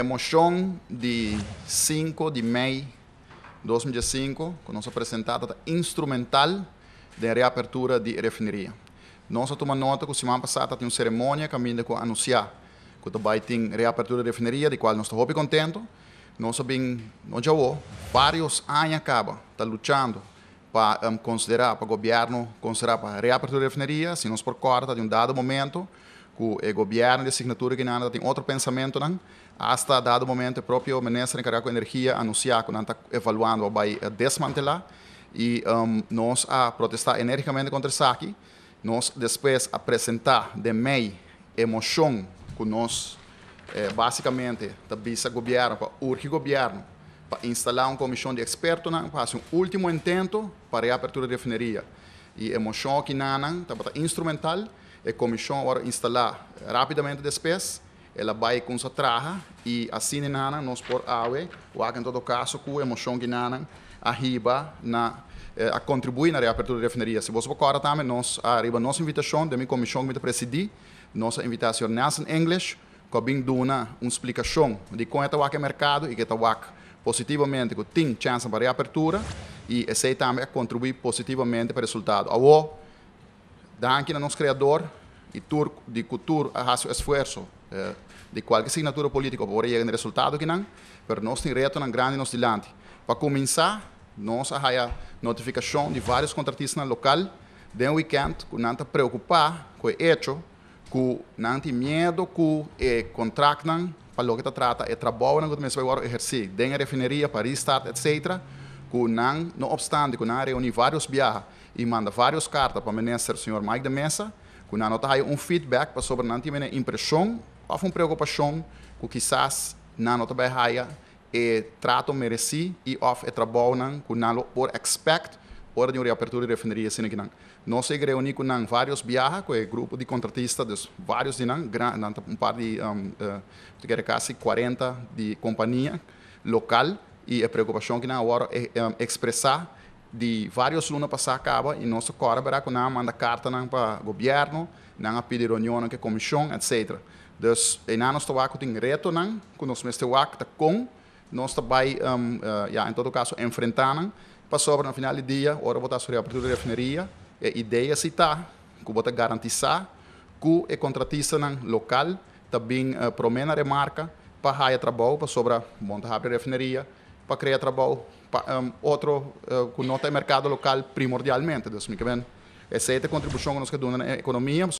emoção de 5 de maio de 2005, com nossa apresentada instrumental de reapertura de refinaria. Nós tomamos nota que semana passada tem uma cerimônia que ainda com anunciar que também tem reapertura de refinaria, de qual nós estamos muito contentes. Nós sabemos, nós já vários anos acaba, está lutando para um, considerar, para o governo considerar para reapertura de refinaria, se nos por corta de um dado momento, o governo de assinatura ainda tem outro pensamento, não? Hasta dado momento, o próprio ministro encarregado de energia anunciou que está evaluando vai desmantelar e um, nós a protestar energicamente contra isso aqui. Nós depois apresentar de meio emoção que nós eh, basicamente ao governo para o governo para instalar uma comissão de expertos, Para fazer um último intento para a abertura da refineria. E emoção que nanam, tá bota instrumental, e comissão agora instalar rapidamente despes, ela vai com sua traja e assim nanam nós por awe, o em todo caso com emoção que nanam arriba na a contribuir na reapertura da refinaria. Se você for também nós arriba nossa invitação, da minha comissão que me presidi, nossa invitação nasce em inglês, com a uma explicação de como é que o mercado e que é positivamente que tem chance para reapertura e esse também contribui positivamente para o resultado. Ao danke a nosso criador e turco de cultura a seu esforço eh, de qualquer assinatura política para chegar no resultado que não, mas nós temos reto um grande nos dilante. Para começar, nós a notificação de vários contratistas local de um weekend que não está preocupado com o hecho, que não tem medo que o eh, contrato para o que está trata, é eh, trabalho que começa agora a exercer, tem a refinaria, para restart etc. Kunang, não obstante, Kunang reúne vários viagens e manda várias cartas para o ministro, o senhor Mike de Mesa, Kunang nota tem um feedback para sobre não tem impressão ou uma preocupação que quizás não não tem e trato mereci e of e trabalho não Kunang por expect hora de uma reapertura de refinaria assim que não nós se reuniu com vários viagens com o grupo de contratistas dos vários de não um par de um, uh, quase 40 de companhia local e a preocupação que na hora é, é expressar de vários alunos passar acaba e nosso corpo era que não manda carta não para o governo, não a pedir reunião com a comissão, etc. Então, e não nós trabalhamos com reto não, com nós mesmo acta com nós também, um, uh, já, em todo caso, enfrentando para sobre no final do dia, hora botar sobre a abertura da refinaria, a ideia se é está, que botar garantizar que é contratista local também uh, promena a marca para raia trabalho para sobre montar a refinaria para criar trabalho para um, outro uh, eh, com nota de mercado local primordialmente, Deus me que bem. Essa é a contribuição que nós que damos na economia,